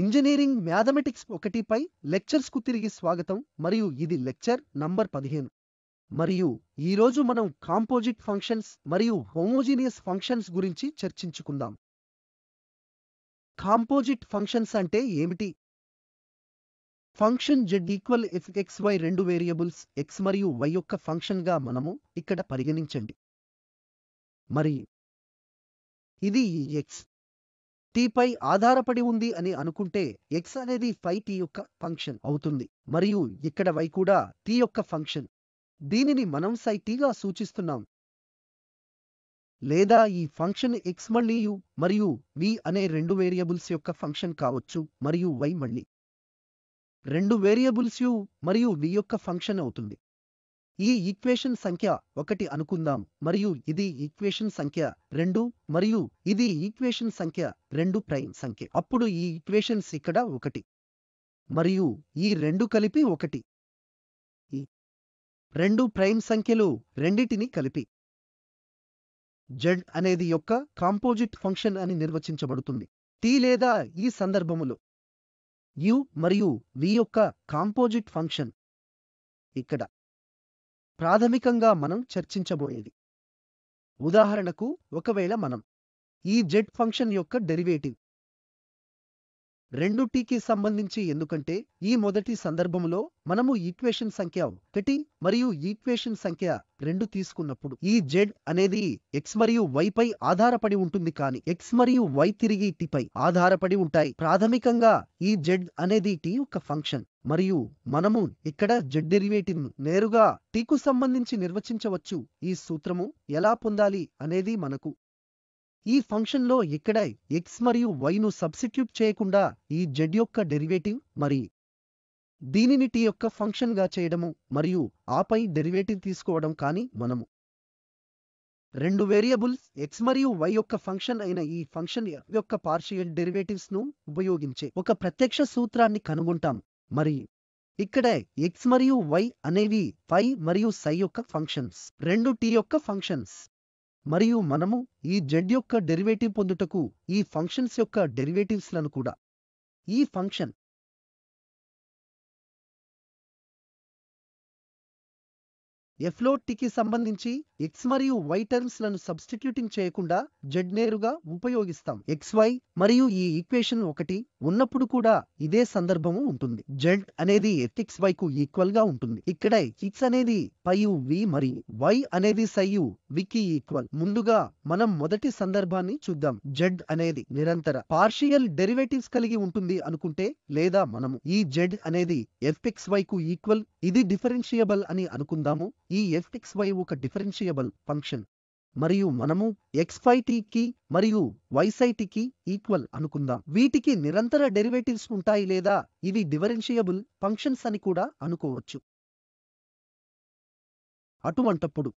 Engineering mathematics ఒకటిపై లెక్చర్స్కు తిరిగి స్వాగతం మరియు ఇది లెక్చర్ నంబర్ పదిహేను మరియు ఈరోజు మనం కాంపోజిట్ ఫంక్షన్స్ మరియు హోమోజీనియస్ ఫంక్షన్స్ గురించి చర్చించుకుందాం కాంపోజిట్ ఫంక్షన్స్ అంటే ఏమిటి function z equal f x y రెండు వేరియబుల్స్ ఎక్స్ మరియు వై యొక్క ఫంక్షన్గా మనము ఇక్కడ పరిగణించండి మరి ఇది ఎక్స్ టీపై ఆధారపడి ఉంది అని అనుకుంటే ఎక్స్ అనేది ఫై టీ యొక్క ఫంక్షన్ అవుతుంది మరియు ఇక్కడ వై కూడా టీ యొక్క ఫంక్షన్ దీనిని మనం సై టీగా సూచిస్తున్నాం లేదా ఈ ఫంక్షన్ ఎక్స్ మళ్ళీ యు మరియు వి అనే రెండు వేరియబుల్స్ యొక్క ఫంక్షన్ కావచ్చు మరియు వై మళ్ళీ రెండు వేరియబుల్స్ యు మరియు వి యొక్క ఫంక్షన్ అవుతుంది ఈ ఈక్వేషన్ సంఖ్య ఒకటి అనుకుందాం మరియు ఇది ఈక్వేషన్ సంఖ్య రెండు మరియు ఇది ఈక్వేషన్ సంఖ్య రెండు ప్రైమ్ సంఖ్య అప్పుడు ఈ ఈక్వేషన్స్ ఇక్కడ ఒకటి మరియు ఈ రెండు కలిపి ఒకటి రెండు ప్రైమ్ సంఖ్యలు రెండిటిని కలిపి జెడ్ అనేది యొక్క కాంపోజిట్ ఫంక్షన్ అని నిర్వచించబడుతుంది టీ లేదా ఈ సందర్భములో యు మరియు వి యొక్క కాంపోజిట్ ఫంక్షన్ ఇక్కడ ప్రాథమికంగా మనం చర్చించబోయేది ఉదాహరణకు ఒకవేళ మనం ఈ జెడ్ ఫంక్షన్ యొక్క డెరివేటివ్ రెండు టీకి సంబంధించి ఎందుకంటే ఈ మొదటి సందర్భంలో మనము ఈక్వేషన్ సంఖ్య ఒకటి మరియు ఈక్వేషన్ సంఖ్య రెండు తీసుకున్నప్పుడు ఈ జెడ్ అనేది ఎక్స్ మరియు వై పై ఆధారపడి ఉంటుంది కానీ ఎక్స్ మరియు వై తిరిగి టీపై ఆధారపడి ఉంటాయి ప్రాథమికంగా ఈ జెడ్ అనేది టీ యొక్క ఫంక్షన్ మరియు మనము ఇక్కడ జెడ్ డెరివేటివ్ నేరుగా టీకు సంబంధించి నిర్వచించవచ్చు ఈ సూత్రము ఎలా పొందాలి అనేది మనకు ఈ ఫంక్షన్లో ఇక్కడ ఎక్స్ మరియు వైను సబ్స్టిట్యూట్ చేయకుండా ఈ జెడ్ యొక్క డెరివేటివ్ మరి దీనిని టీ యొక్క ఫంక్షన్గా చేయడము మరియు ఆపై డెరివేటివ్ తీసుకోవడం కానీ మనము రెండు వేరియబుల్స్ ఎక్స్ మరియు వై యొక్క ఫంక్షన్ అయిన ఈ ఫంక్షన్ యొక్క పార్షియల్ డెరివేటివ్స్ను ఉపయోగించే ఒక ప్రత్యక్ష సూత్రాన్ని కనుగొంటాం మరి ఇక్కడ ఎక్స్ మరియు వై అనేవి ఫై మరియు సై యొక్క ఫంక్షన్స్ రెండు టీ యొక్క ఫంక్షన్స్ మరియు మనము ఈ జెడ్ యొక్క డెరివేటివ్ పొందుటకు ఈ ఫంక్షన్స్ యొక్క డెరివేటివ్స్ లను కూడా ఈ ఫంక్షన్ ఎఫ్లో టికి సంబంధించి ఎక్స్ మరియు వై టర్మ్స్ లను సబ్స్టిట్యూటింగ్ చేయకుండా జెడ్ నేరుగా ఉపయోగిస్తాం ఎక్స్ వై మరియు ఈ ఈక్వేషన్ ఒకటి ఉన్నప్పుడు కూడా ఇదే సందర్భము ఉంటుంది జెడ్ అనేది ఎక్స్ వై కు ఈక్వల్ గా ఉంటుంది ఇక్కడ ఎక్స్ అనేది పైయు వి మరియు వై అనేది సైయు వికి ఈక్వల్ ముందుగా మనం మొదటి సందర్భాన్ని చూద్దాం జెడ్ అనేది నిరంతర పార్షియల్ డెరివేటివ్స్ కలిగి ఉంటుంది అనుకుంటే లేదా మనము ఈ జెడ్ అనేది ఎఫ్ఎక్స్ వై కు ఈక్వల్ ఇది డిఫరెన్షియబుల్ అని అనుకుందాము ఈ ఎఫ్ వై ఒక డిఫరెన్షియబుల్ ఫంక్షన్ మరియు మనము ఎక్స్ఫైటీకి మరియు వైసైటీకి ఈక్వల్ అనుకుందాం వీటికి నిరంతర డెరివేటివ్స్ ఉంటాయి లేదా ఇవి డిఫరెన్షియబుల్ ఫంక్షన్స్ అని కూడా అనుకోవచ్చు అటువంటప్పుడు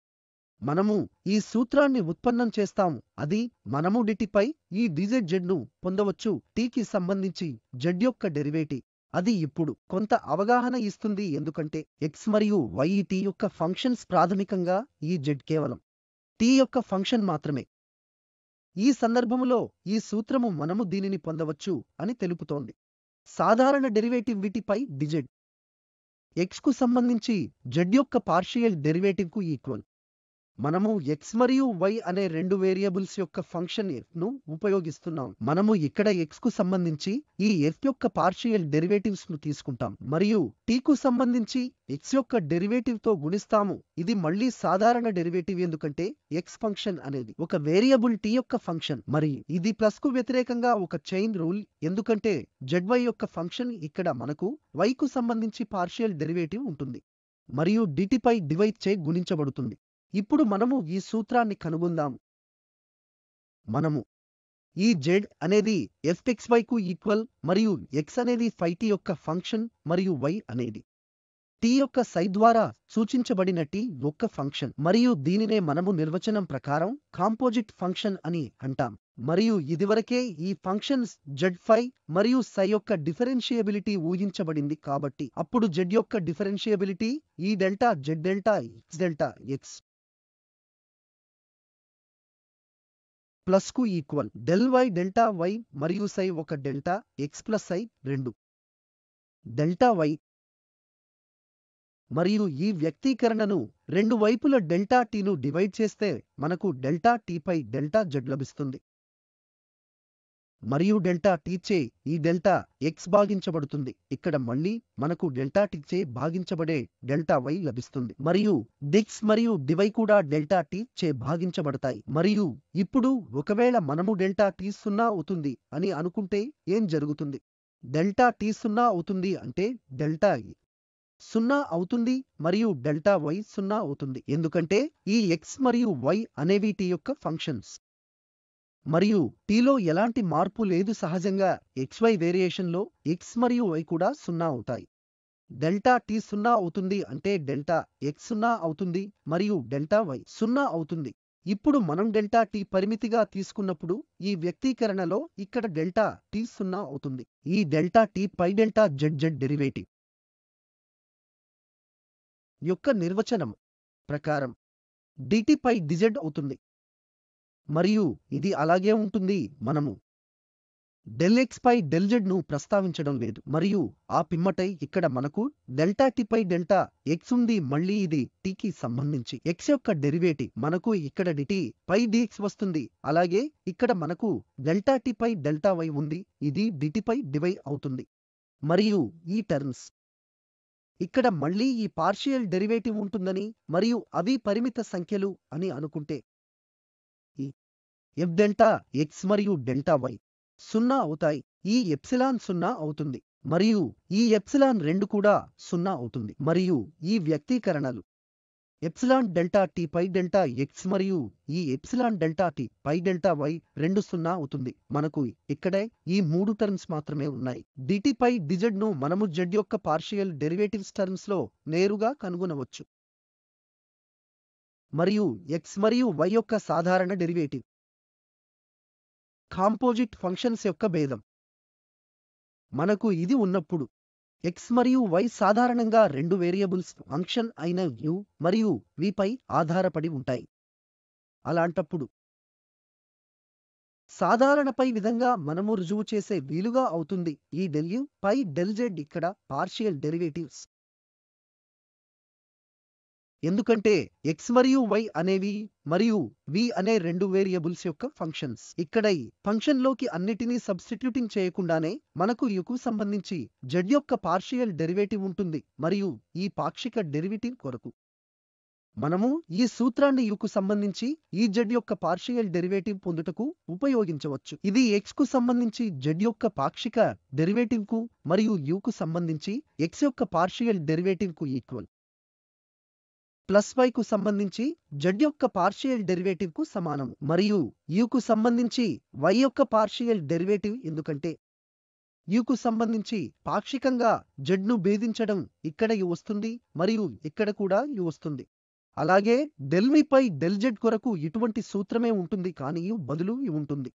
మనము ఈ సూత్రాన్ని ఉత్పన్నం చేస్తాము అది మనము డిటిపై ఈ డిజెడ్ ను పొందవచ్చు టీకి సంబంధించి జెడ్ యొక్క డెరివేటివ్ అది ఇప్పుడు కొంత అవగాహన ఇస్తుంది ఎందుకంటే ఎక్స్ మరియు వై టీ యొక్క ఫంక్షన్స్ ప్రాథమికంగా ఈ జెడ్ కేవలం టీ యొక్క ఫంక్షన్ మాత్రమే ఈ సందర్భములో ఈ సూత్రము మనము దీనిని పొందవచ్చు అని తెలుపుతోంది సాధారణ డెరివేటివ్ విటిపై డిజెడ్ ఎక్స్కు సంబంధించి జెడ్ యొక్క పార్షియల్ డెరివేటివ్కు ఈక్వల్ మనము ఎక్స్ మరియు వై అనే రెండు వేరియబుల్స్ యొక్క ఫంక్షన్ ఎఫ్ ను ఉపయోగిస్తున్నాం మనము ఇక్కడ ఎక్స్ కు సంబంధించి ఈ ఎఫ్ యొక్క పార్షియల్ డెరివేటివ్స్ ను తీసుకుంటాం మరియు టీ కు సంబంధించి ఎక్స్ యొక్క డెరివేటివ్ తో గుణిస్తాము ఇది మళ్ళీ సాధారణ డెరివేటివ్ ఎందుకంటే ఎక్స్ ఫంక్షన్ అనేది ఒక వేరియబుల్ టీ యొక్క ఫంక్షన్ మరి ఇది ప్లస్ కు వ్యతిరేకంగా ఒక చైన్ రూల్ ఎందుకంటే జెడ్ వై యొక్క ఫంక్షన్ ఇక్కడ మనకు వై కు సంబంధించి పార్షియల్ డెరివేటివ్ ఉంటుంది మరియు డిటిపై డివైడ్ చే గుణించబడుతుంది ఇప్పుడు మనము ఈ సూత్రాన్ని కనుగొందాము మనము ఈ జెడ్ అనేది ఎఫ్ఎక్స్ వైకు ఈక్వల్ మరియు ఎక్స్ అనేది ఫైటీ యొక్క ఫంక్షన్ మరియు వై అనేది టీ యొక్క సై ద్వారా సూచించబడిన టీ యొక్క ఫంక్షన్ మరియు దీనినే మనము నిర్వచనం ప్రకారం కాంపోజిట్ ఫంక్షన్ అని అంటాం మరియు ఇదివరకే ఈ ఫంక్షన్స్ జెడ్ ఫై మరియు సై యొక్క డిఫరెన్షియబిలిటీ ఊహించబడింది కాబట్టి అప్పుడు జెడ్ యొక్క డిఫరెన్షియబిలిటీ ఈ delta z delta x delta x plus కు equal del y delta y మరియు సై ఒక డెల్టా ఎక్స్ ప్లస్ ఐ రెండు డెల్టా వై మరియు ఈ వ్యక్తీకరణను రెండు వైపుల డెల్టా టీను డివైడ్ చేస్తే మనకు డెల్టా టీపై డెల్టా జడ్ లభిస్తుంది మరియు డెల్టా టీచే ఈ డెల్టా ఎక్స్ భాగించబడుతుంది ఇక్కడ మళ్ళీ మనకు డెల్టా టీచే భాగించబడే డెల్టా వై లభిస్తుంది మరియు డిక్స్ మరియు డివై కూడా డెల్టా టీ చే భాగించబడతాయి మరియు ఇప్పుడు ఒకవేళ మనము డెల్టా టీ సున్నా అవుతుంది అని అనుకుంటే ఏం జరుగుతుంది డెల్టా టీ సున్నా అవుతుంది అంటే డెల్టా సున్నా అవుతుంది మరియు డెల్టా వై సున్నా అవుతుంది ఎందుకంటే ఈ ఎక్స్ మరియు వై అనేవి టీ యొక్క ఫంక్షన్స్ మరియు టీలో ఎలాంటి మార్పు లేదు సహజంగా ఎక్స్వై వేరియేషన్లో ఎక్స్ మరియు వై కూడా సున్నా అవుతాయి డెల్టా టీ సున్నా అవుతుంది అంటే డెల్టా ఎక్స్ సున్నా అవుతుంది మరియు డెల్టా వై సున్నా అవుతుంది ఇప్పుడు మనం డెల్టా టీ పరిమితిగా తీసుకున్నప్పుడు ఈ వ్యక్తీకరణలో ఇక్కడ డెల్టా టీ సున్నా అవుతుంది ఈ డెల్టా టీ పై డెల్టా జెడ్ జెడ్ డెరివేటివ్ యొక్క నిర్వచనం ప్రకారం డిటి పై డిజెడ్ అవుతుంది మరియు ఇది అలాగే ఉంటుంది మనము డెల్ డెల్ఎక్స్పై ను ప్రస్తావించడం లేదు మరియు ఆ పిమ్మటై ఇక్కడ మనకు డెల్టా టిపై డెల్టా ఎక్స్ ఉంది మళ్ళీ ఇది టికి సంబంధించి ఎక్స్ యొక్క డెరివేటి మనకు ఇక్కడ డిటి పై డిఎక్స్ వస్తుంది అలాగే ఇక్కడ మనకు డెల్టా టిపై డెల్టా వై ఉంది ఇది డిటిపై డివై అవుతుంది మరియు ఈ టర్మ్స్ ఇక్కడ మళ్ళీ ఈ పార్షియల్ డెరివేటివ్ ఉంటుందని మరియు అవి పరిమిత సంఖ్యలు అని అనుకుంటే ఎఫ్ డెల్టా ఎక్స్ మరియు డెల్టా వై సున్నా అవుతాయి ఈ ఎప్సిలాన్ సున్నా అవుతుంది మరియు ఈ ఎప్సిలాన్ రెండు కూడా సున్నా అవుతుంది మరియు ఈ వ్యక్తీకరణలు ఎప్సిలాన్ డెల్టా టీ పై డెల్టా ఎక్స్ మరియు ఈ ఎప్సిలాన్ డెల్టా టీ పై డెల్టా వై రెండు సున్నా అవుతుంది మనకు ఇక్కడే ఈ మూడు టర్మ్స్ మాత్రమే ఉన్నాయి డిటి పై డిజెడ్ ను మనము జెడ్ యొక్క పార్షియల్ డెరివేటివ్స్ టర్మ్స్ లో నేరుగా కనుగొనవచ్చు మరియు ఎక్స్ మరియు వై యొక్క సాధారణ డెరివేటివ్ కాంపోజిట్ ఫంక్షన్స్ యొక్క భేదం మనకు ఇది ఉన్నప్పుడు ఎక్స్ మరియు వై సాధారణంగా రెండు వేరియబుల్స్ ఫంక్షన్ అయిన యు మరియు విపై ఆధారపడి ఉంటాయి అలాంటప్పుడు సాధారణపై విధంగా మనము రుజువు చేసే వీలుగా అవుతుంది ఈ డెల్యూ పై డెల్ జెడ్ ఇక్కడ పార్షియల్ డెరివేటివ్స్ ఎందుకంటే ఎక్స్ మరియు వై అనేవి మరియు వి అనే రెండు వేరియబుల్స్ యొక్క ఫంక్షన్స్ ఇక్కడ ఫంక్షన్ ఫంక్షన్లోకి అన్నిటినీ సబ్స్టిట్యూటింగ్ చేయకుండానే మనకు యుకు సంబంధించి జడ్ యొక్క పార్షియల్ డెరివేటివ్ ఉంటుంది మరియు ఈ పాక్షిక డెరివేటివ్ కొరకు మనము ఈ సూత్రాన్ని యుకు సంబంధించి ఈ జడ్ యొక్క పార్షియల్ డెరివేటివ్ పొందుటకు ఉపయోగించవచ్చు ఇది ఎక్స్ కు సంబంధించి జడ్ యొక్క పాక్షిక డెరివేటివ్ కు మరియు యుకు సంబంధించి ఎక్స్ యొక్క పార్షియల్ డెరివేటివ్ కు ఈక్వల్ ప్లస్ వై కు సంబంధించి జెడ్ యొక్క పార్షియల్ డెరివేటివ్ కు సమానం మరియు u కు సంబంధించి వై యొక్క పార్షియల్ డెరివేటివ్ ఎందుకంటే u కు సంబంధించి పాక్షికంగా z ను భేదించడం ఇక్కడ యు వస్తుంది మరియు ఇక్కడ కూడా యు వస్తుంది అలాగే డెల్ డెల్జెడ్ పై డెల్ కొరకు ఇటువంటి సూత్రమే ఉంటుంది కానీ బదులు ఇవి ఉంటుంది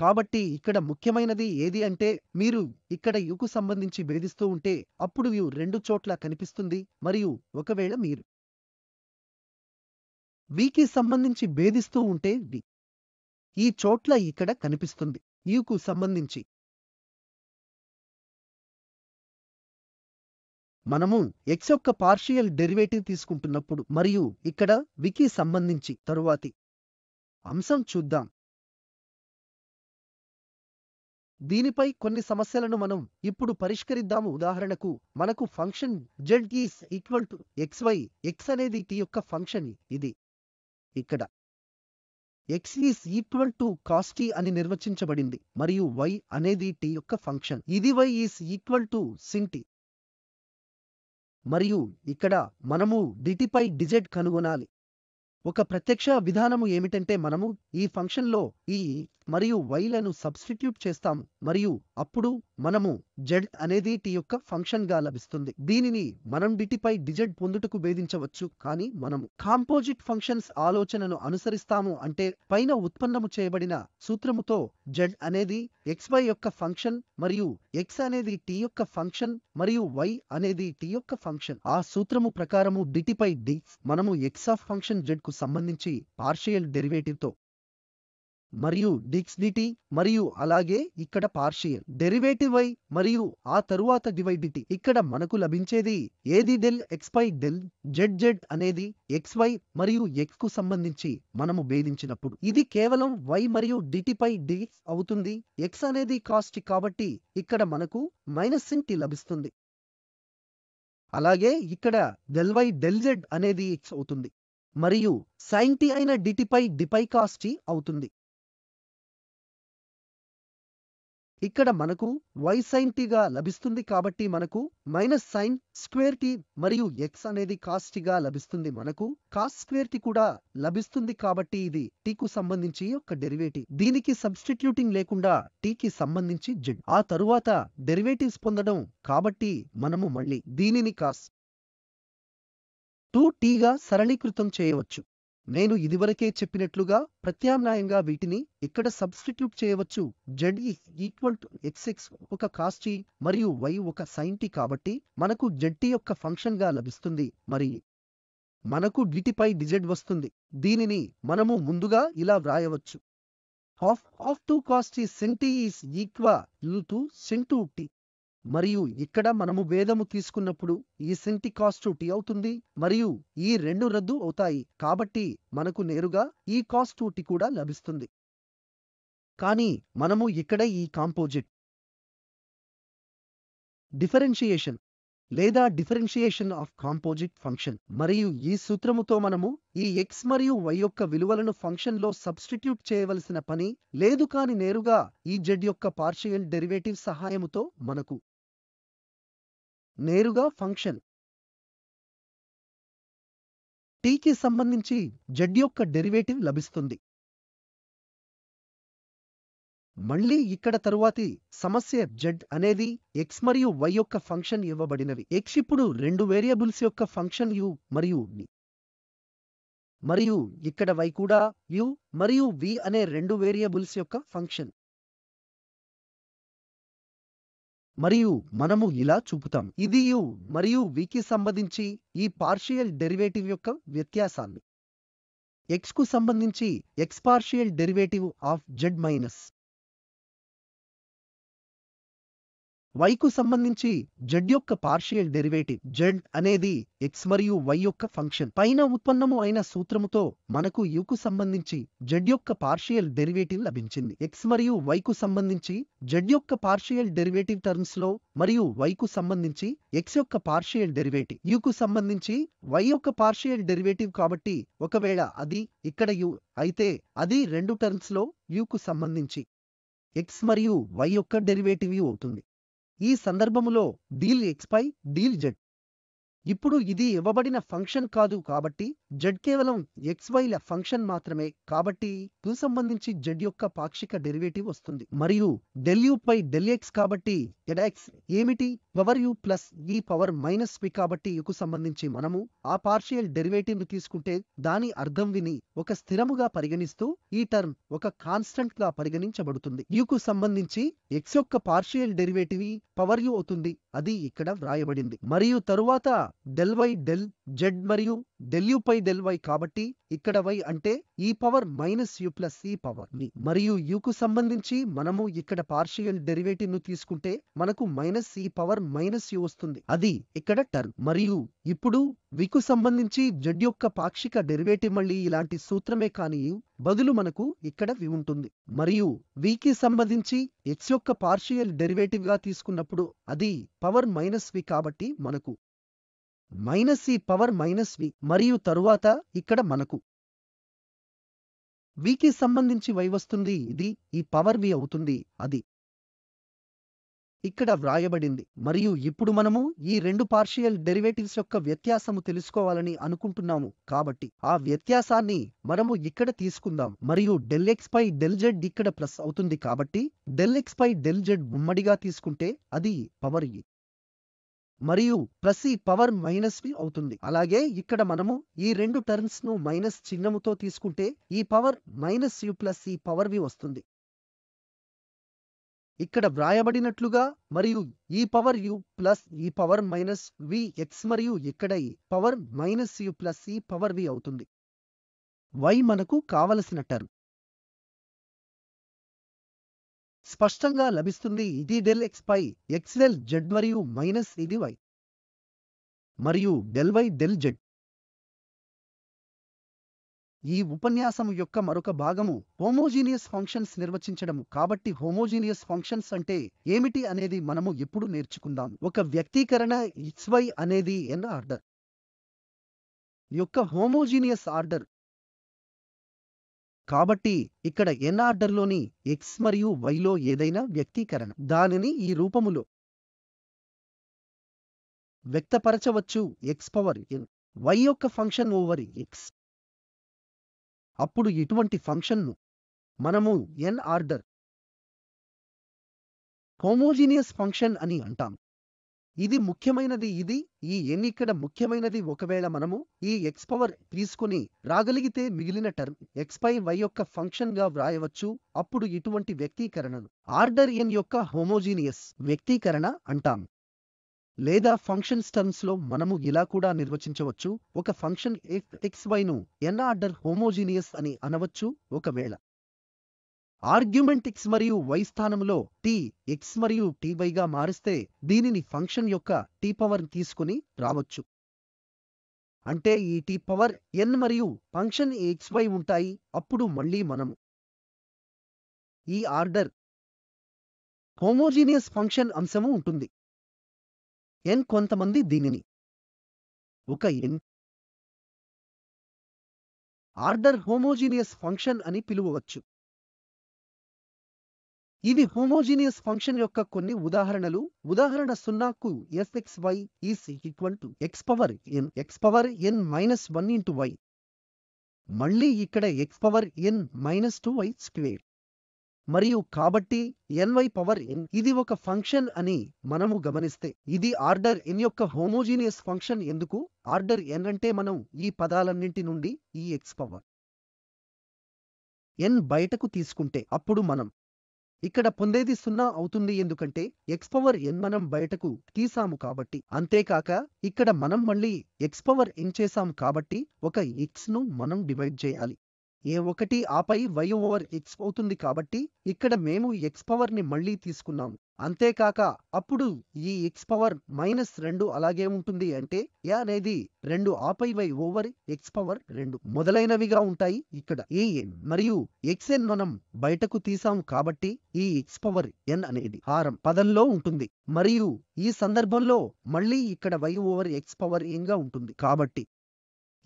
కాబట్టి ఇక్కడ ముఖ్యమైనది ఏది అంటే మీరు ఇక్కడ యుకు సంబంధించి భేదిస్తూ ఉంటే అప్పుడు యు రెండు చోట్ల కనిపిస్తుంది మరియు ఒకవేళ మీరు వీకి సంబంధించి భేదిస్తూ ఉంటే వి ఈ చోట్ల ఇక్కడ కనిపిస్తుంది యుకు సంబంధించి మనము ఎక్స్ యొక్క పార్షియల్ డెరివేటివ్ తీసుకుంటున్నప్పుడు మరియు ఇక్కడ వికి సంబంధించి తరువాతి అంశం చూద్దాం దీనిపై కొన్ని సమస్యలను మనం ఇప్పుడు పరిష్కరిద్దాము ఉదాహరణకు మనకు function z is equal to x y x అనేది టి యొక్క ఫంక్షన్ ఇది ఇక్కడ x is equal to cos t అని నిర్వచించబడింది మరియు వై అనేది టి యొక్క ఫంక్షన్ ఇది y is equal to sin t మరియు ఇక్కడ మనము డిటిపై డిజెడ్ కనుగొనాలి ఒక ప్రత్యక్ష విధానము ఏమిటంటే మనము ఈ ఫంక్షన్లో ఈ మరియు వైలను లను సబ్స్టిట్యూట్ చేస్తాము మరియు అప్పుడు మనము జెడ్ అనేది టీ యొక్క ఫంక్షన్ గా లభిస్తుంది దీనిని మనం డిటిపై డిజెడ్ పొందుటకు భేదించవచ్చు కానీ మనము కాంపోజిట్ ఫంక్షన్స్ ఆలోచనను అనుసరిస్తాము అంటే పైన ఉత్పన్నము చేయబడిన సూత్రముతో జెడ్ అనేది xy యొక్క ఫంక్షన్ మరియు x అనేది t యొక్క ఫంక్షన్ మరియు y అనేది t యొక్క ఫంక్షన్ ఆ సూత్రము ప్రకారము పై d మనము x ఆఫ్ ఫంక్షన్ z కు సంబంధించి పార్షియల్ డెరివేటివ్ తో మరియు డిక్స్ డిటి మరియు అలాగే ఇక్కడ పార్షియల్ డెరివేటివ్ ఐ మరియు ఆ తరువాత డివైడ్ ఇక్కడ మనకు లభించేది ఏది డెల్ ఎక్స్పై పై డెల్ జెడ్ జెడ్ అనేది వై మరియు ఎక్స్ కు సంబంధించి మనము భేదించినప్పుడు ఇది కేవలం వై మరియు డిటిపై పై అవుతుంది ఎక్స్ అనేది కాస్ట్ కాబట్టి ఇక్కడ మనకు మైనస్ ఇంటి లభిస్తుంది అలాగే ఇక్కడ డెల్ వై డెల్ జెడ్ అనేది ఎక్స్ అవుతుంది మరియు సైంటి అయిన డిటిపై డిపై కాస్టి అవుతుంది ఇక్కడ మనకు వై సైన్ టీగా లభిస్తుంది కాబట్టి మనకు మైనస్ సైన్ స్క్వేర్ టీ మరియు ఎక్స్ అనేది కాస్టి గా లభిస్తుంది మనకు కాస్ స్క్వేర్ టీ కూడా లభిస్తుంది కాబట్టి ఇది టీకు సంబంధించి ఒక డెరివేటివ్ దీనికి సబ్స్టిట్యూటింగ్ లేకుండా టీకి సంబంధించి జెడ్ ఆ తరువాత డెరివేటివ్స్ పొందడం కాబట్టి మనము మళ్ళీ దీనిని కాస్ టూ టీగా సరళీకృతం చేయవచ్చు నేను ఇదివరకే చెప్పినట్లుగా ప్రత్యామ్నాయంగా వీటిని ఇక్కడ సబ్స్టిట్యూట్ చేయవచ్చు z ఈక్వల్ టు xx ఒక కాస్టీ మరియు వై ఒక సైంటి కాబట్టి మనకు జెడ్టి యొక్క ఫంక్షన్గా లభిస్తుంది మరి మనకు డిటిపై డిజెడ్ వస్తుంది దీనిని మనము ముందుగా ఇలా వ్రాయవచ్చు half of two cos t sin t sin t is equal to sin మరియు ఇక్కడ మనము భేదము తీసుకున్నప్పుడు ఈ సెంటి కాస్ట్ టి అవుతుంది మరియు ఈ రెండు రద్దు అవుతాయి కాబట్టి మనకు నేరుగా ఈ కాస్ట్ టి కూడా లభిస్తుంది కానీ మనము ఇక్కడ ఈ కాంపోజిట్ డిఫరెన్షియేషన్ లేదా డిఫరెన్షియేషన్ ఆఫ్ కాంపోజిట్ ఫంక్షన్ మరియు ఈ సూత్రముతో మనము ఈ ఎక్స్ మరియు వై యొక్క విలువలను ఫంక్షన్లో సబ్స్టిట్యూట్ చేయవలసిన పని లేదు కాని నేరుగా ఈ జెడ్ యొక్క పార్షియల్ డెరివేటివ్ సహాయముతో మనకు నేరుగా ఫంక్షన్ టీకి సంబంధించి జెడ్ యొక్క డెరివేటివ్ లభిస్తుంది మళ్ళీ ఇక్కడ తరువాతి సమస్య జెడ్ అనేది ఎక్స్ మరియు వై యొక్క ఫంక్షన్ ఇవ్వబడినవి ఎక్స్ ఇప్పుడు రెండు వేరియబుల్స్ యొక్క ఫంక్షన్ యు మరియు ని మరియు ఇక్కడ వై కూడా యు మరియు వి అనే రెండు వేరియబుల్స్ యొక్క ఫంక్షన్ మరియు మనము ఇలా చూపుతాం ఇది యు మరియు వికి సంబంధించి ఈ పార్షియల్ డెరివేటివ్ యొక్క వ్యత్యాసాన్ని ఎక్స్కు సంబంధించి x partial derivative of z minus y కు సంబంధించి z యొక్క పార్షియల్ డెరివేటివ్ z అనేది x మరియు y యొక్క ఫంక్షన్ పైన ఉత్పన్నము అయిన సూత్రముతో మనకు u కు సంబంధించి z యొక్క పార్షియల్ డెరివేటివ్ లభించింది x మరియు y కు సంబంధించి z యొక్క పార్షియల్ డెరివేటివ్ టర్మ్స్ లో మరియు y కు సంబంధించి x యొక్క పార్షియల్ డెరివేటివ్ u కు సంబంధించి y యొక్క పార్షియల్ డెరివేటివ్ కాబట్టి ఒకవేళ అది ఇక్కడ u అయితే అది రెండు టర్మ్స్ లో u కు సంబంధించి x మరియు y యొక్క డెరివేటివ్ అవుతుంది ఈ సందర్భములో డీల్ ఎక్స్పై డీల్ జెడ్ ఇప్పుడు ఇది ఇవ్వబడిన ఫంక్షన్ కాదు కాబట్టి జెడ్ కేవలం ల ఫంక్షన్ మాత్రమే కాబట్టి టూ సంబంధించి జెడ్ యొక్క పాక్షిక డెరివేటివ్ వస్తుంది మరియు డెల్యూ పై డెల్ఎక్స్ కాబట్టి ఎడఎక్స్ ఏమిటి power u plus e power minus v కాబట్టి యుకు సంబంధించి మనము ఆ పార్షియల్ డెరివేటివ్ ను తీసుకుంటే దాని అర్థం విని ఒక స్థిరముగా పరిగణిస్తూ ఈ టర్మ్ ఒక కాన్స్టంట్ గా పరిగణించబడుతుంది యుకు సంబంధించి ఎక్స్ యొక్క పార్షియల్ డెరివేటివ్ పవర్ యూ అవుతుంది అది ఇక్కడ వ్రాయబడింది మరియు తరువాత డెల్ వై డెల్ జెడ్ మరియు డెల్ యు పై డెల్ వై కాబట్టి ఇక్కడ వై అంటే e power minus u plus e power ని మరియు యు కు సంబంధించి మనము ఇక్కడ పార్షియల్ డెరివేటివ్ ను తీసుకుంటే మనకు మైనస్ ఈ పవర్ మైనస్ యు వస్తుంది అది ఇక్కడ టర్న్ మరియు ఇప్పుడు వికు సంబంధించి జెడ్ యొక్క పాక్షిక డెరివేటివ్ మళ్ళీ ఇలాంటి సూత్రమే కానీ బదులు మనకు ఇక్కడ వి ఉంటుంది మరియు వికి సంబంధించి ఎక్స్ యొక్క పార్షియల్ డెరివేటివ్ గా తీసుకున్నప్పుడు అది పవర్ మైనస్ వి కాబట్టి మనకు మైనస్ ఈ పవర్ మైనస్ వి మరియు తరువాత ఇక్కడ మనకు వికి సంబంధించి వై వస్తుంది ఇది ఈ పవర్ వి అవుతుంది అది ఇక్కడ వ్రాయబడింది మరియు ఇప్పుడు మనము ఈ రెండు పార్షియల్ డెరివేటివ్స్ యొక్క వ్యత్యాసము తెలుసుకోవాలని అనుకుంటున్నాము కాబట్టి ఆ వ్యత్యాసాన్ని మనము ఇక్కడ తీసుకుందాం మరియు డెల్ ఎక్స్ పై డెల్ జెడ్ ఇక్కడ ప్లస్ అవుతుంది కాబట్టి డెల్ ఎక్స్ పై డెల్ జెడ్ ఉమ్మడిగా తీసుకుంటే అది పవర్ ఇ e. మరియు plus e e power minus v అవుతుంది అలాగే ఇక్కడ మనము ఈ రెండు టర్న్స్ ను మైనస్ చిహ్నముతో తీసుకుంటే e power minus u plus e e power v వస్తుంది ఇక్కడ వ్రాయబడినట్లుగా మరియు e power u plus e power minus v x మరియు ఇక్కడ e power minus u plus e power v అవుతుంది వై మనకు కావలసిన టర్మ్ స్పష్టంగా లభిస్తుంది ఇది డెల్ ఎక్స్ పై ఎక్స్ డెల్ జెడ్ మరియు మైనస్ ఇది వై మరియు డెల్ వై డెల్ జెడ్ ఈ ఉపన్యాసం యొక్క మరొక భాగము హోమోజీనియస్ ఫంక్షన్స్ నిర్వచించడం కాబట్టి హోమోజీనియస్ ఫంక్షన్స్ అంటే ఏమిటి అనేది మనము ఎప్పుడు నేర్చుకుందాం ఒక వ్యక్తీకరణ ఇట్స్వై అనేది ఎన్ ఆర్డర్ యొక్క హోమోజీనియస్ ఆర్డర్ కాబట్టి ఇక్కడ ఎన్ ఆర్డర్లోని ఎక్స్ మరియు వైలో ఏదైనా వ్యక్తీకరణ దానిని ఈ రూపములో వ్యక్తపరచవచ్చు ఎక్స్ పవర్ ఎన్ వై యొక్క ఫంక్షన్ ఓవర్ ఎక్స్ అప్పుడు ఇటువంటి ఫంక్షన్ను మనము ఎన్ ఆర్డర్ హోమోజీనియస్ ఫంక్షన్ అని అంటాం ఇది ముఖ్యమైనది ఇది ఈ ఎన్ ఇక్కడ ముఖ్యమైనది ఒకవేళ మనము ఈ ఎక్స్ పవర్ తీసుకుని రాగలిగితే మిగిలిన టర్మ్ ఎక్స్ పై వై యొక్క ఫంక్షన్గా వ్రాయవచ్చు అప్పుడు ఇటువంటి వ్యక్తీకరణను ఆర్డర్ ఎన్ యొక్క హోమోజీనియస్ వ్యక్తీకరణ అంటాం లేదా ఫంక్షన్ లో మనము ఇలా కూడా నిర్వచించవచ్చు ఒక ఫంక్షన్ ఎక్స్ వై ను ఎన్ ఆర్డర్ హోమోజీనియస్ అని అనవచ్చు ఒకవేళ ఆర్గ్యుమెంట్ ఎక్స్ మరియు వై స్థానంలో టీ ఎక్స్ మరియు టీ వైగా మారిస్తే దీనిని ఫంక్షన్ యొక్క టీ పవర్ తీసుకుని రావచ్చు అంటే ఈ టీ పవర్ ఎన్ మరియు ఫంక్షన్ ఎక్స్ వై ఉంటాయి అప్పుడు మళ్ళీ మనము ఈ ఆర్డర్ హోమోజీనియస్ ఫంక్షన్ అంశము ఉంటుంది ఎన్ కొంతమంది దీనిని ఒక ఎన్ ఆర్డర్ హోమోజీనియస్ ఫంక్షన్ అని పిలువవచ్చు ఇది హోమోజీనియస్ ఫంక్షన్ యొక్క కొన్ని ఉదాహరణలు ఉదాహరణ సున్నాకు s x y is equal to x power n x power n minus one into y మళ్ళీ ఇక్కడ x power n minus two y square మరియు కాబట్టి వై పవర్ ఎన్ ఇది ఒక ఫంక్షన్ అని మనము గమనిస్తే ఇది ఆర్డర్ ఎన్ యొక్క హోమోజీనియస్ ఫంక్షన్ ఎందుకు ఆర్డర్ ఎన్ అంటే మనం ఈ పదాలన్నింటి నుండి ఈ ఎక్స్ పవర్ ఎన్ బయటకు తీసుకుంటే అప్పుడు మనం ఇక్కడ పొందేది సున్నా అవుతుంది ఎందుకంటే ఎక్స్ పవర్ ఎన్ మనం బయటకు తీసాము కాబట్టి అంతేకాక ఇక్కడ మనం మళ్ళీ ఎక్స్ పవర్ ఎన్ చేసాము కాబట్టి ఒక ఎక్స్ ను మనం డివైడ్ చేయాలి ఏ ఒకటి ఆపై వై ఓవర్ ఎక్స్ అవుతుంది కాబట్టి ఇక్కడ మేము ఎక్స్ పవర్ ని మళ్లీ తీసుకున్నాము అంతేకాక అప్పుడు ఈ ఎక్స్ పవర్ మైనస్ రెండు అలాగే ఉంటుంది అంటే ఏ అనేది రెండు ఆపై వై ఓవర్ ఎక్స్ పవర్ రెండు మొదలైనవిగా ఉంటాయి ఇక్కడ ఈ ఎన్ మరియు ఎక్స్ ఎన్ మనం బయటకు తీసాము కాబట్టి ఈ ఎక్స్ పవర్ ఎన్ అనేది హారం పదంలో ఉంటుంది మరియు ఈ సందర్భంలో మళ్ళీ ఇక్కడ y over x power n గా ఉంటుంది కాబట్టి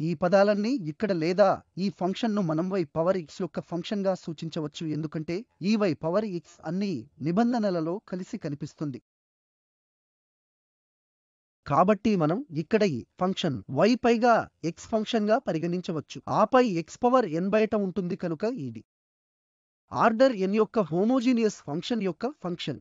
ఈ పదాలన్నీ ఇక్కడ లేదా ఈ ఫంక్షన్ను మనం వై పవర్ ఎక్స్ యొక్క ఫంక్షన్గా సూచించవచ్చు ఎందుకంటే ఈ వై పవర్ ఎక్స్ అన్ని నిబంధనలలో కలిసి కనిపిస్తుంది కాబట్టి మనం ఇక్కడ ఈ ఫంక్షన్ వై పైగా ఎక్స్ ఫంక్షన్గా పరిగణించవచ్చు ఆపై ఎక్స్ పవర్ ఎన్ బయట ఉంటుంది కనుక ఇది ఆర్డర్ ఎన్ యొక్క హోమోజీనియస్ ఫంక్షన్ యొక్క ఫంక్షన్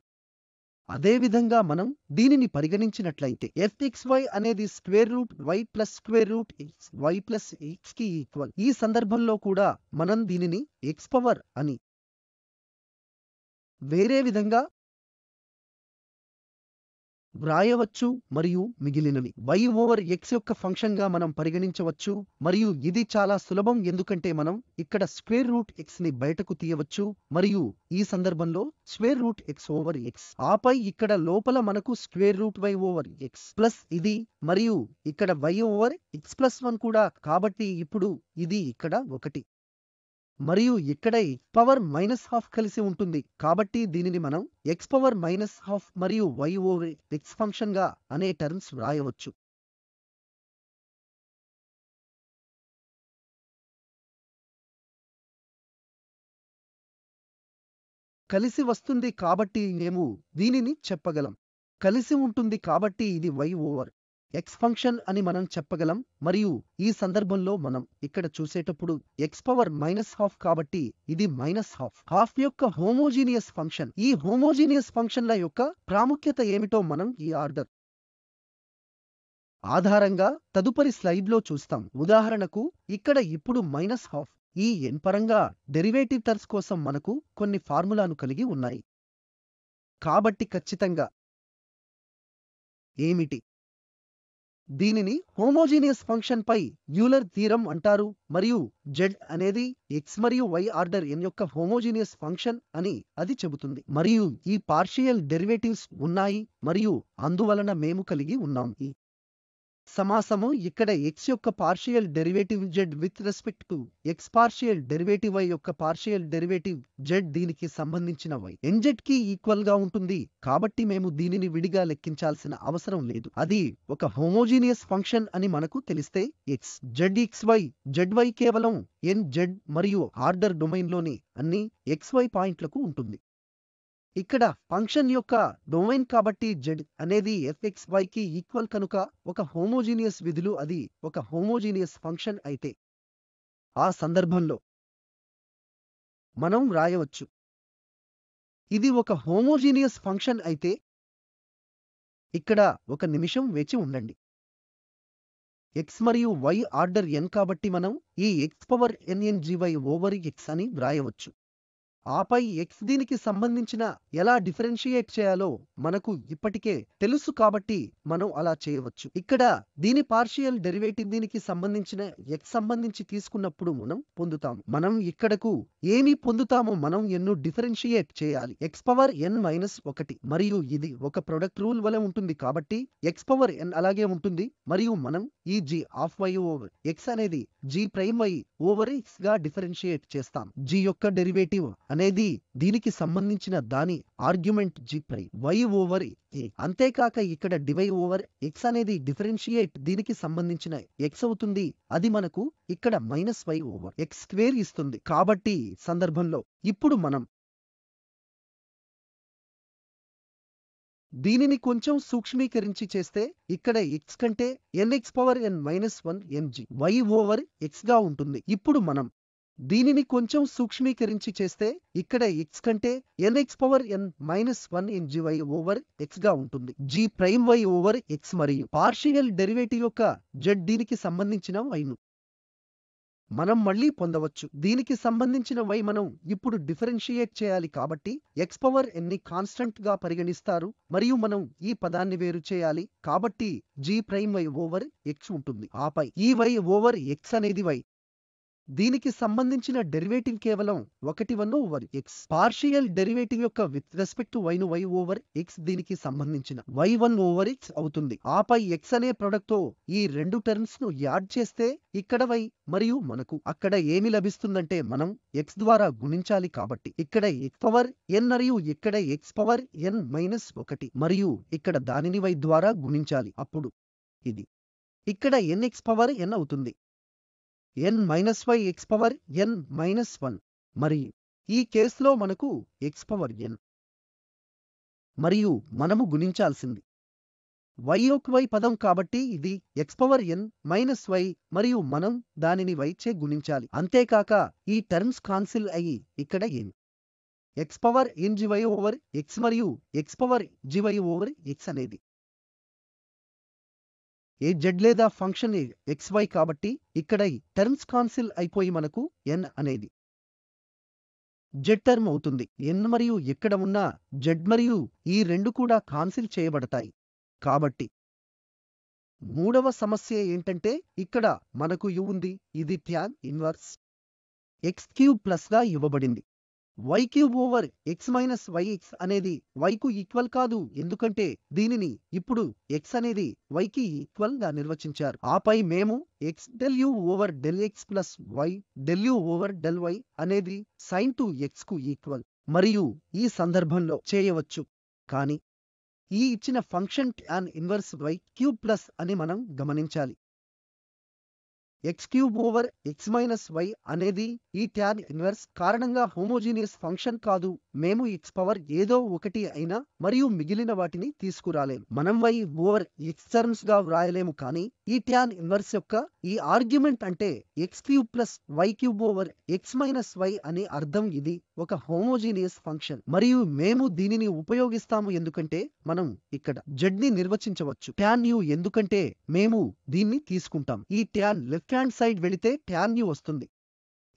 అదేవిధంగా మనం దీనిని పరిగణించినట్లయితే ఎఫ్ ఎక్స్ వై అనేది square root y plus square root x y plus x కి ఈక్వల్ ఈ సందర్భంలో కూడా మనం దీనిని ఎక్స్ పవర్ అని వేరే విధంగా వ్రాయవచ్చు మరియు మిగిలినవి వై ఓవర్ ఎక్స్ యొక్క ఫంక్షన్గా మనం పరిగణించవచ్చు మరియు ఇది చాలా సులభం ఎందుకంటే మనం ఇక్కడ స్క్వేర్ రూట్ ఎక్స్ ని బయటకు తీయవచ్చు మరియు ఈ సందర్భంలో square root x over x ఆపై ఇక్కడ లోపల మనకు square root y over x plus ఇది మరియు ఇక్కడ y over x plus one కూడా కాబట్టి ఇప్పుడు ఇది ఇక్కడ ఒకటి మరియు ఇక్కడ పవర్ మైనస్ హాఫ్ కలిసి ఉంటుంది కాబట్టి దీనిని మనం ఎక్స్ పవర్ మైనస్ హాఫ్ మరియు వై ఓవర్ ఎక్స్ ఫంక్షన్గా అనే టర్మ్స్ వ్రాయవచ్చు కలిసి వస్తుంది కాబట్టి మేము దీనిని చెప్పగలం కలిసి ఉంటుంది కాబట్టి ఇది వై ఓవర్ ఎక్స్ ఫంక్షన్ అని మనం చెప్పగలం మరియు ఈ సందర్భంలో మనం ఇక్కడ చూసేటప్పుడు ఎక్స్ పవర్ మైనస్ హాఫ్ కాబట్టి ఇది మైనస్ హాఫ్ హాఫ్ యొక్క హోమోజీనియస్ ఫంక్షన్ ఈ హోమోజీనియస్ ఫంక్షన్ల యొక్క ప్రాముఖ్యత ఏమిటో మనం ఈ ఆర్డర్ ఆధారంగా తదుపరి స్లైడ్లో చూస్తాం ఉదాహరణకు ఇక్కడ ఇప్పుడు మైనస్ హాఫ్ ఈ ఎన్ పరంగా డెరివేటివ్ టర్స్ కోసం మనకు కొన్ని ఫార్ములాను కలిగి ఉన్నాయి కాబట్టి ఖచ్చితంగా ఏమిటి దీనిని హోమోజీనియస్ ఫంక్షన్ పై యూలర్ థీరం అంటారు మరియు జెడ్ అనేది ఎక్స్ మరియు వై ఆర్డర్ ఎన్ యొక్క హోమోజీనియస్ ఫంక్షన్ అని అది చెబుతుంది మరియు ఈ పార్షియల్ డెరివేటివ్స్ ఉన్నాయి మరియు అందువలన మేము కలిగి ఉన్నాం సమాసము ఇక్కడ ఎక్స్ యొక్క partial derivative z with respect to x partial derivative y యొక్క పార్షియల్ డెరివేటివ్ జెడ్ దీనికి సంబంధించిన వై ఎన్జెడ్ కి ఈక్వల్ గా ఉంటుంది కాబట్టి మేము దీనిని విడిగా లెక్కించాల్సిన అవసరం లేదు అది ఒక హోమోజీనియస్ ఫంక్షన్ అని మనకు తెలిస్తే x z x y z y కేవలం ఎన్ జెడ్ మరియు ఆర్డర్ డొమైన్లోని అన్ని ఎక్స్ వై పాయింట్లకు ఉంటుంది ఇక్కడ ఫంక్షన్ యొక్క డొమైన్ కాబట్టి జెడ్ అనేది ఎఫ్ఎక్స్ వై కి ఈక్వల్ కనుక ఒక హోమోజీనియస్ విధులు అది ఒక హోమోజీనియస్ ఫంక్షన్ అయితే ఆ సందర్భంలో మనం రాయవచ్చు ఇది ఒక హోమోజీనియస్ ఫంక్షన్ అయితే ఇక్కడ ఒక నిమిషం వేచి ఉండండి ఎక్స్ మరియు వై ఆర్డర్ ఎన్ కాబట్టి మనం ఈ x power n n g y over x అని వ్రాయవచ్చు ఆపై ఎక్స్ దీనికి సంబంధించిన ఎలా డిఫరెన్షియేట్ చేయాలో మనకు ఇప్పటికే తెలుసు కాబట్టి మనం అలా చేయవచ్చు ఇక్కడ దీని పార్షియల్ డెరివేటివ్ దీనికి సంబంధించిన ఎక్స్ సంబంధించి తీసుకున్నప్పుడు మనం పొందుతాము మనం ఇక్కడకు ఏమి పొందుతామో మనం ఎన్ను డిఫరెన్షియేట్ చేయాలి ఎక్స్ పవర్ ఎన్ మైనస్ ఒకటి మరియు ఇది ఒక ప్రొడక్ట్ రూల్ వలె ఉంటుంది కాబట్టి ఎక్స్ పవర్ ఎన్ అలాగే ఉంటుంది మరియు మనం ఈ G of y over x అనేది G prime y over x గా డిఫరెన్షియేట్ చేస్తాం జీ యొక్క డెరివేటివ్ అనేది దీనికి సంబంధించిన దాని ఆర్గ్యుమెంట్ జీ ప్రై వై ఓవర్ ఏ అంతేకాక ఇక్కడ డివై ఓవర్ ఎక్స్ అనేది డిఫరెన్షియేట్ దీనికి సంబంధించిన ఎక్స్ అవుతుంది అది మనకు ఇక్కడ minus y over X square ఇస్తుంది కాబట్టి సందర్భంలో ఇప్పుడు మనం దీనిని కొంచెం సూక్ష్మీకరించి చేస్తే ఇక్కడ ఎక్స్ కంటే n x power n minus one m g y over x గా ఉంటుంది ఇప్పుడు మనం దీనిని కొంచెం సూక్ష్మీకరించి చేస్తే ఇక్కడ ఎక్స్ కంటే n x power n minus one in g y over x గా ఉంటుంది g prime y over x మరియు పార్షియల్ డెరివేటివ్ యొక్క జెడ్ దీనికి సంబంధించిన వైను మనం మళ్ళీ పొందవచ్చు దీనికి సంబంధించిన వై మనం ఇప్పుడు డిఫరెన్షియేట్ చేయాలి కాబట్టి ఎక్స్ పవర్ ఎన్ని కాన్స్టంట్ గా పరిగణిస్తారు మరియు మనం ఈ పదాన్ని వేరు చేయాలి కాబట్టి g prime y over x ఉంటుంది ఆపై ఈ వై ఓవర్ ఎక్స్ అనేది వై దీనికి సంబంధించిన డెరివేటివ్ కేవలం ఒకటి one over x partial derivative యొక్క విత్ రెస్పెక్ట్ వై ను వై ఓవర్ ఎక్స్ దీనికి సంబంధించిన వై వన్ ఓవర్ ఎక్స్ అవుతుంది ఆపై ఎక్స్ అనే ప్రొడక్ట్ తో ఈ రెండు టర్మ్స్ ను యాడ్ చేస్తే ఇక్కడ వై మరియు మనకు అక్కడ ఏమి లభిస్తుందంటే మనం ఎక్స్ ద్వారా గుణించాలి కాబట్టి ఇక్కడ ఎక్స్ పవర్ ఎన్ మరియు ఇక్కడ ఎక్స్ పవర్ ఎన్ మైనస్ ఒకటి మరియు ఇక్కడ దానిని వై ద్వారా గుణించాలి అప్పుడు ఇది ఇక్కడ ఎన్ ఎక్స్ పవర్ ఎన్ అవుతుంది n minus y x power n minus one మరి ఈ కేసులో మనకు ఎక్స్ పవర్ ఎన్ మరియు మనము గుణించాల్సింది వై యొక్క వై పదం కాబట్టి ఇది x power n minus y మరియు మనం దానిని వైచే గుణించాలి అంతేకాక ఈ టర్మ్స్ కాన్సిల్ అయ్యి ఇక్కడ n x power n g y over x మరియు x power g y over x అనేది ఏ జెడ్ లేదా ఫంక్షన్ ఎక్స్ వై కాబట్టి ఇక్కడ టర్మ్స్ కాన్సిల్ అయిపోయి మనకు ఎన్ అనేది జెడ్ టర్మ్ అవుతుంది ఎన్ మరియు ఇక్కడ ఉన్న జెడ్ మరియు ఈ రెండు కూడా కాన్సిల్ చేయబడతాయి కాబట్టి మూడవ సమస్య ఏంటంటే ఇక్కడ మనకు యు ఉంది ఇది ట్యాన్ ఇన్వర్స్ ఎక్స్ క్యూబ్ ప్లస్గా ఇవ్వబడింది y cube over x minus y x అనేది వైకు ఈక్వల్ కాదు ఎందుకంటే దీనిని ఇప్పుడు ఎక్స్ అనేది వైకి ఈక్వల్ గా నిర్వచించారు ఆపై మేము x del u over del x plus y del u over del y అనేది సైన్ టు ఎక్స్ కు ఈక్వల్ మరియు ఈ సందర్భంలో చేయవచ్చు కానీ ఈ ఇచ్చిన function tan inverse y cube plus అని మనం గమనించాలి x cube over x minus y అనేది ఈ ట్యాన్ ఇన్వర్స్ కారణంగా హోమోజీనియస్ ఫంక్షన్ కాదు మేము ఎక్స్ పవర్ ఏదో ఒకటి అయినా మరియు మిగిలిన వాటిని తీసుకురాలేము మనం వై ఓవర్ ఎక్స్ టర్మ్స్ గా వ్రాయలేము కానీ ఈ ట్యాన్ ఇన్వర్స్ యొక్క ఈ ఆర్గ్యుమెంట్ అంటే x cube plus y cube over x minus y అనే అర్థం ఇది ఒక హోమోజీనియస్ ఫంక్షన్ మరియు మేము దీనిని ఉపయోగిస్తాము ఎందుకంటే మనం ఇక్కడ జెడ్ ని నిర్వచించవచ్చు ట్యాన్ యూ ఎందుకంటే మేము దీన్ని తీసుకుంటాం ఈ ట్యాన్ లెఫ్ట్ హ్యాండ్ సైడ్ వెళితే ట్యాన్ యూ వస్తుంది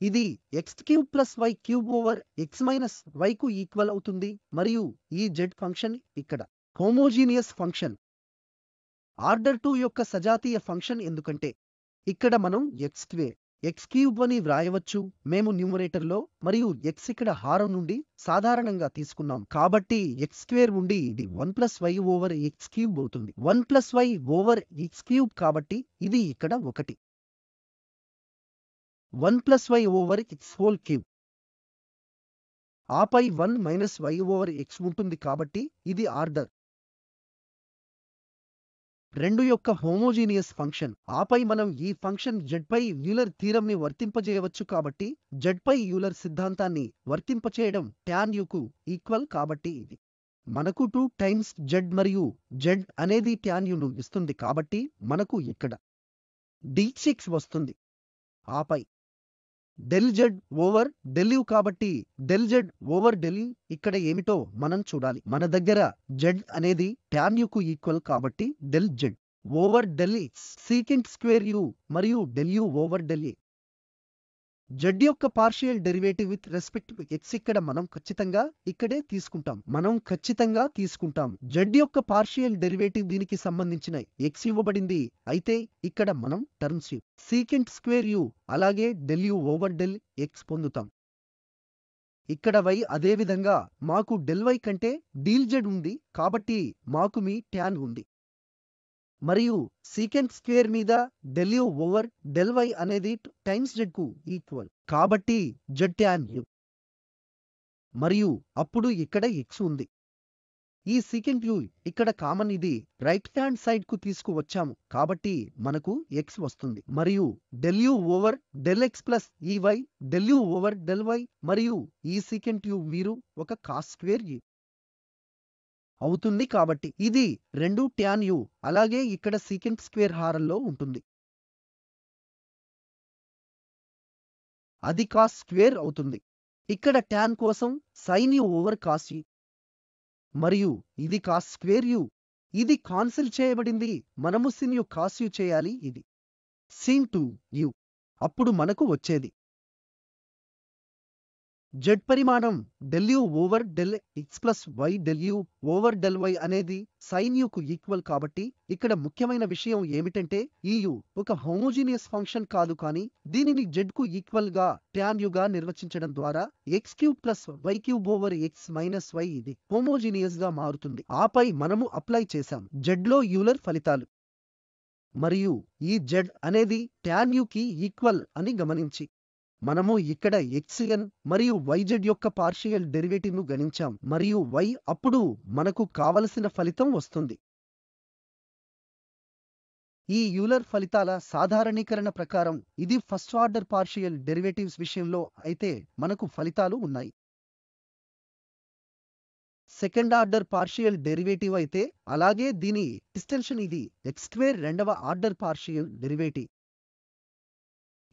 ఇది x cube plus y cube over x minus వైకు ఈక్వల్ అవుతుంది మరియు ఈ జెడ్ ఫంక్షన్ ఇక్కడ హోమోజీనియస్ ఫంక్షన్ ఆర్డర్ టూ యొక్క సజాతీయ ఫంక్షన్ ఎందుకంటే ఇక్కడ మనం ఎక్స్ క్వే ఎక్స్ క్యూబ్ అని వ్రాయవచ్చు మేము న్యూమరేటర్లో మరియు ఎక్స్ ఇక్కడ హారం నుండి సాధారణంగా తీసుకున్నాం కాబట్టి ఎక్స్ స్క్వేర్ ఉండి ఇది one plus y over x cube అవుతుంది one plus y over x cube కాబట్టి ఇది ఇక్కడ ఒకటి one plus y over x whole cube ఆపై one minus y over x ఉంటుంది కాబట్టి ఇది ఆర్డర్ రెండు యొక్క హోమోజీనియస్ ఫంక్షన్ ఆపై మనం ఈ ఫంక్షన్ జడ్పై యూలర్ తీరంని వర్తింపజేయవచ్చు కాబట్టి జడ్పై యూలర్ సిద్ధాంతాన్ని వర్తింపచేయడం ట్యాన్ యుకు ఈక్వల్ కాబట్టి ఇది మనకు టూ టైమ్స్ జెడ్ మరియు జెడ్ అనేది ట్యాన్ యును ఇస్తుంది కాబట్టి మనకు ఇక్కడ డిచిక్స్ వస్తుంది ఆపై డెల్ జెడ్ ఓవర్ డెల్యూ కాబట్టి డెల్ జెడ్ ఓవర్ డెల్ ఇక్కడ ఏమిటో మనం చూడాలి మన దగ్గర జెడ్ అనేది ట్యాన్ యుకు ఈక్వల్ కాబట్టి del z over del y secant square u మరియు డెల్యూ ఓవర్ డెల్లీ జెడ్ యొక్క partial derivative with respect to x ఇక్కడ మనం ఖచ్చితంగా ఇక్కడే తీసుకుంటాం మనం ఖచ్చితంగా తీసుకుంటాం జెడ్ యొక్క పార్షియల్ డెరివేటివ్ దీనికి సంబంధించిన ఎక్స్ ఇవ్వబడింది అయితే ఇక్కడ మనం terms u secant square u అలాగే del u over del x పొందుతాం ఇక్కడ వై అదేవిధంగా మాకు డెల్ వై కంటే డీల్ జెడ్ ఉంది కాబట్టి మాకు మీ ట్యాన్ ఉంది మరియు సీకెంట్ స్క్వేర్ మీద డెల్ ఓవర్ డెల్ వై అనేది టైమ్స్ జెడ్ కు ఈక్వల్ కాబట్టి జెడ్ ట్యాన్ యు మరియు అప్పుడు ఇక్కడ ఎక్స్ ఉంది ఈ సీకెంట్ యూ ఇక్కడ కామన్ ఇది రైట్ హ్యాండ్ సైడ్ కు తీసుకువచ్చాము కాబట్టి మనకు ఎక్స్ వస్తుంది మరియు del u over del x plus ఈ y del over del y మరియు ఈ సీకెంట్ యూ మీరు ఒక కాస్ స్క్వేర్ యూ అవుతుంది కాబట్టి ఇది రెండు ట్యాన్ యు అలాగే ఇక్కడ సీకెంట్ స్క్వేర్ హారంలో ఉంటుంది అది కాస్ స్క్వేర్ అవుతుంది ఇక్కడ ట్యాన్ కోసం sine u over cos u మరియు ఇది కాస్ స్క్వేర్ యు ఇది కాన్సిల్ చేయబడింది మనము సిన్ యు కాస్ యు చేయాలి ఇది సీన్ టు యు అప్పుడు మనకు వచ్చేది జెడ్ పరిమాణం del u over del x plus y del u over del y అనేది సైన్ యూకు ఈక్వల్ కాబట్టి ఇక్కడ ముఖ్యమైన విషయం ఏమిటంటే ఈ యు ఒక హోమోజీనియస్ ఫంక్షన్ కాదు కానీ దీనిని జెడ్ కు ఈక్వల్ గా ట్యాన్ యుగా నిర్వచించడం ద్వారా x cube plus y cube over x minus y ఇది హోమోజీనియస్ గా మారుతుంది ఆపై మనము అప్లై చేశాం జెడ్ లో యూలర్ ఫలితాలు మరియు ఈ జెడ్ అనేది ట్యాన్ కి ఈక్వల్ అని గమనించి మనము ఇక్కడ ఎక్స్ఎన్ మరియు వైజెడ్ యొక్క పార్షియల్ డెరివేటివ్ను గణించాం మరియు వై అప్పుడు మనకు కావలసిన ఫలితం వస్తుంది ఈ యూలర్ ఫలితాల సాధారణీకరణ ప్రకారం ఇది ఫస్ట్ ఆర్డర్ పార్షియల్ డెరివేటివ్స్ విషయంలో అయితే మనకు ఫలితాలు ఉన్నాయి సెకండ్ ఆర్డర్ పార్షియల్ డెరివేటివ్ అయితే అలాగే దీని డిస్టెన్షన్ ఇది ఎక్స్క్వేర్ రెండవ ఆర్డర్ పార్షియల్ డెరివేటివ్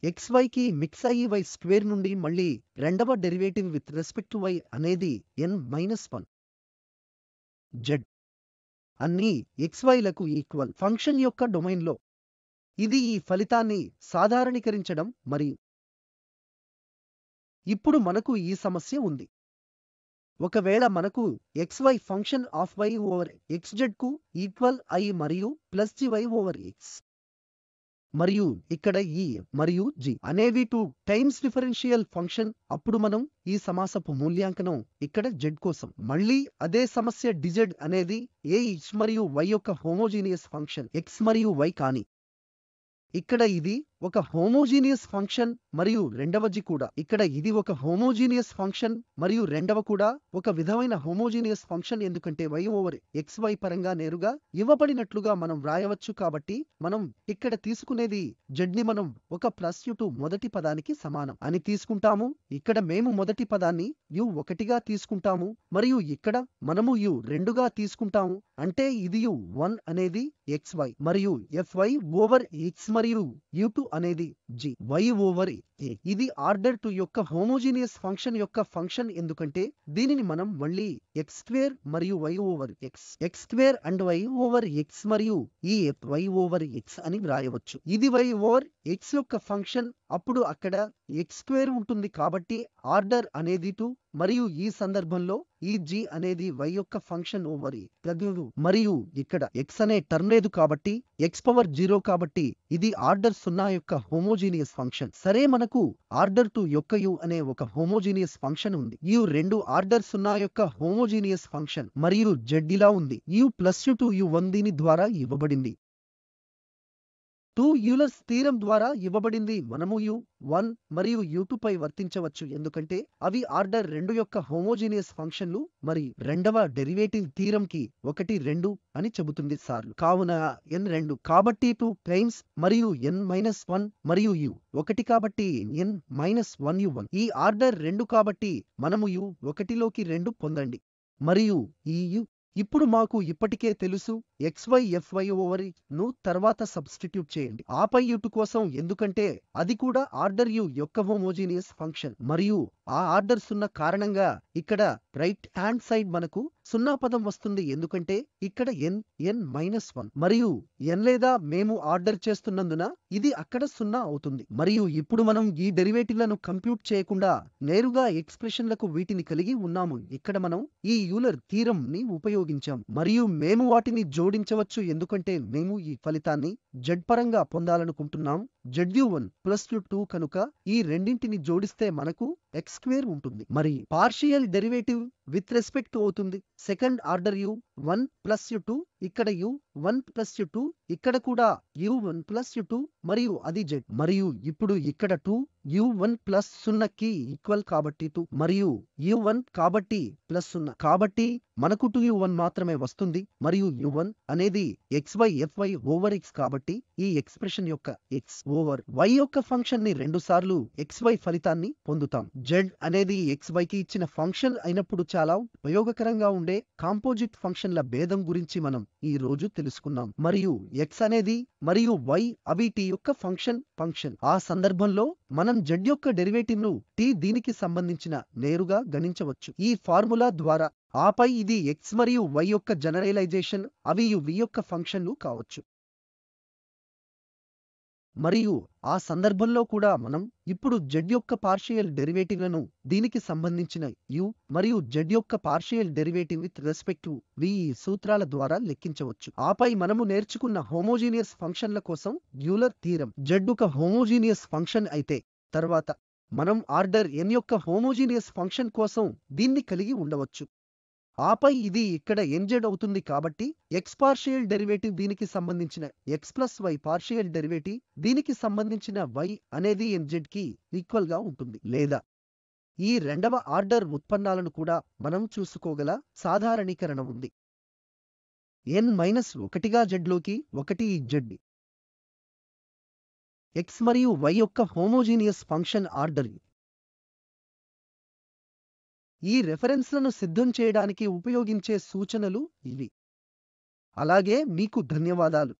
ఎక్స్ వైకి మిక్స్ అయ్యి వై స్క్వేర్ నుండి మళ్ళీ రెండవ derivative with respect to y అనేది ఎన్ మైనస్ వన్ జెడ్ అన్ని ఎక్స్ వైలకు ఈక్వల్ ఫంక్షన్ యొక్క డొమైన్లో ఇది ఈ ఫలితాన్ని సాధారణీకరించడం మరియు ఇప్పుడు మనకు ఈ సమస్య ఉంది ఒకవేళ మనకు x y function of y over z కు ఈక్వల్ అయి మరియు plus g y over x మరియు ఇక్కడ ఈ మరియు జి అనేవి టూ టైమ్స్ డిఫరెన్షియల్ ఫంక్షన్ అప్పుడు మనం ఈ సమాసపు మూల్యాంకనం ఇక్కడ జెడ్ కోసం మళ్ళీ అదే సమస్య డిజెడ్ అనేది ఏ ఇచ్ మరియు వై యొక్క హోమోజీనియస్ ఫంక్షన్ ఎక్స్ మరియు వై కానీ ఇక్కడ ఇది ఒక హోమోజీనియస్ ఫంక్షన్ మరియు రెండవది కూడా ఇక్కడ ఇది ఒక హోమోజీనియస్ ఫంక్షన్ మరియు రెండవ కూడా ఒక విధమైన హోమోజీనియస్ ఫంక్షన్ ఎందుకంటే వై ఓవర్ ఎక్స్ వై పరంగా నేరుగా ఇవ్వబడినట్లుగా మనం వ్రాయవచ్చు కాబట్టి మనం ఇక్కడ తీసుకునేది జడ్ని మనం ఒక ప్లస్ యు టు మొదటి పదానికి సమానం అని తీసుకుంటాము ఇక్కడ మేము మొదటి పదాన్ని యు ఒకటిగా తీసుకుంటాము మరియు ఇక్కడ మనము యు రెండుగా తీసుకుంటాము అంటే ఇది యు వన్ అనేది ఎక్స్ వై మరియు ఎఫ్ వై ఓవర్ ఎక్స్ మరియు యు టు అనేది జి వై ఓవర్ ఏ ఇది ఆర్డర్ టు యొక్క హోమోజీనియస్ ఫంక్షన్ యొక్క ఫంక్షన్ ఎందుకంటే దీనిని మనం మళ్ళీ ఎక్స్ స్క్వేర్ మరియు y over x x square and y over x మరియు ఈ వై ఓవర్ ఎక్స్ అని వ్రాయవచ్చు ఇది వై ఓవర్ ఎక్స్ యొక్క ఫంక్షన్ అప్పుడు అక్కడ ఎక్స్ స్క్వేర్ ఉంటుంది కాబట్టి ఆర్డర్ అనేది టు మరియు ఈ సందర్భంలో ఈ జి అనేది వై యొక్క ఫంక్షన్ ఓవర్ ఈ ప్రజ్ఞుడు మరియు ఇక్కడ ఎక్స్ అనే టర్మ్ లేదు కాబట్టి ఎక్స్ పవర్ జీరో కాబట్టి ఇది ఆర్డర్ సున్నా యొక్క హోమోజీనియస్ ఫంక్షన్ సరే మనకు ఆర్డర్ టూ యొక్క యు అనే ఒక హోమోజీనియస్ ఫంక్షన్ ఉంది యు రెండు ఆర్డర్ సున్నా యొక్క హోమోజీనియస్ ఫంక్షన్ మరియు జెడ్ ఇలా ఉంది u plus u two u one దీని ద్వారా ఇవ్వబడింది టూ యూలర్స్ తీరం ద్వారా ఇవ్వబడింది మనము యు వన్ మరియు యు పై వర్తించవచ్చు ఎందుకంటే అవి ఆర్డర్ రెండు యొక్క హోమోజీనియస్ ఫంక్షన్లు మరి రెండవ డెరివేటివ్ తీరం కి ఒకటి రెండు అని చెబుతుంది సార్లు కావున ఎన్ రెండు కాబట్టి టూ టైమ్స్ మరియు ఎన్ మైనస్ వన్ మరియు యు ఒకటి కాబట్టి n minus one u one ఈ ఆర్డర్ రెండు కాబట్టి మనము యు ఒకటిలోకి రెండు పొందండి మరియు ఈ యు ఇప్పుడు మాకు ఇప్పటికే తెలుసు ఎక్స్వై ఎఫ్వై ఓవరి ను తర్వాత సబ్స్టిట్యూట్ చేయండి ఆపై ఇటు కోసం ఎందుకంటే అది కూడా ఆర్డర్ యు యొక్క హోమోజీనియస్ ఫంక్షన్ మరియు ఆ ఆర్డర్స్ ఉన్న కారణంగా ఇక్కడ రైట్ హ్యాండ్ సైడ్ మనకు సున్నా పదం వస్తుంది ఎందుకంటే ఇక్కడ ఎన్ ఎన్ మైనస్ వన్ మరియు ఎన్ లేదా మేము ఆర్డర్ చేస్తున్నందున ఇది అక్కడ సున్నా అవుతుంది మరియు ఇప్పుడు మనం ఈ డెరివేటివ్లను కంప్యూట్ చేయకుండా నేరుగా ఎక్స్ప్రెషన్లకు వీటిని కలిగి ఉన్నాము ఇక్కడ మనం ఈ యూలర్ తీరం ని ఉపయోగించాం మరియు మేము వాటిని జోడించవచ్చు ఎందుకంటే మేము ఈ ఫలితాన్ని జడ్ పరంగా పొందాలనుకుంటున్నాం జడ్యూ వన్ ప్లస్ టూ కనుక ఈ రెండింటిని జోడిస్తే మనకు ఎక్స్ స్క్వేర్ ఉంటుంది మరి పార్షియల్ డెరివేటివ్ విత్ రెస్పెక్ట్ అవుతుంది second order u one plus u two ఇక్కడ u one plus u two ఇక్కడ కూడా u one plus u two మరియు అది జెడ్ మరియు ఇప్పుడు ఇక్కడ టూ యు వన్ ప్లస్ సున్నకి ఈక్వల్ కాబట్టి టూ మరియు యు వన్ కాబట్టి ప్లస్ సున్నా కాబట్టి మనకు టూ యు వన్ మాత్రమే వస్తుంది మరియు యు వన్ అనేది x y f y over x కాబట్టి ఈ ఎక్స్ప్రెషన్ యొక్క ఎక్స్ ఓవర్ వై యొక్క ఫంక్షన్ ని రెండు సార్లు ఎక్స్ వై ఫలితాన్ని పొందుతాం జెడ్ అనేది ఎక్స్ వై కి ఇచ్చిన ఫంక్షన్ అయినప్పుడు చాలా ఉపయోగకరంగా ఉండే కాంపోజిట్ ఫంక్షన్ల భేదం గురించి మనం ఈ రోజు తెలుసుకున్నాం మరియు ఎక్స్ అనేది మరియు వై అవి టీ యొక్క ఫంక్షన్ ఫంక్షన్ ఆ సందర్భంలో మనం జెడ్ యొక్క డెరివేటివ్ ను టీ దీనికి సంబంధించిన నేరుగా గణించవచ్చు ఈ ఫార్ములా ద్వారా ఆపై ఇది ఎక్స్ మరియు వై యొక్క జనరలైజేషన్ అవి యు వి యొక్క ఫంక్షన్లు కావచ్చు మరియు ఆ సందర్భంలో కూడా మనం ఇప్పుడు జెడ్ యొక్క పార్షియల్ డెరివేటివ్లను దీనికి సంబంధించిన యు మరియు జెడ్ యొక్క partial derivative with respect v ఈ సూత్రాల ద్వారా లెక్కించవచ్చు ఆపై మనము నేర్చుకున్న హోమోజీనియస్ ఫంక్షన్ల కోసం యూలర్ తీరం జెడ్ ఒక హోమోజీనియస్ ఫంక్షన్ అయితే తర్వాత మనం ఆర్డర్ ఎన్ యొక్క హోమోజీనియస్ ఫంక్షన్ కోసం దీన్ని కలిగి ఉండవచ్చు ఆపై ఇది ఇక్కడ ఎంజెడ్ అవుతుంది కాబట్టి ఎక్స్ పార్షియల్ డెరివేటివ్ దీనికి సంబంధించిన x plus y partial derivative దీనికి సంబంధించిన వై అనేది ఎంజెడ్ కి ఈక్వల్ గా ఉంటుంది లేదా ఈ రెండవ ఆర్డర్ ఉత్పన్నాలను కూడా మనం చూసుకోగల సాధారణీకరణ ఉంది ఎన్ మైనస్ ఒకటిగా జెడ్లోకి ఒకటి జెడ్ ఎక్స్ మరియు వై యొక్క హోమోజీనియస్ ఫంక్షన్ ఆర్డర్ ఈ రెఫరెన్స్లను సిద్ధం చేయడానికి ఉపయోగించే సూచనలు ఇవి అలాగే మీకు ధన్యవాదాలు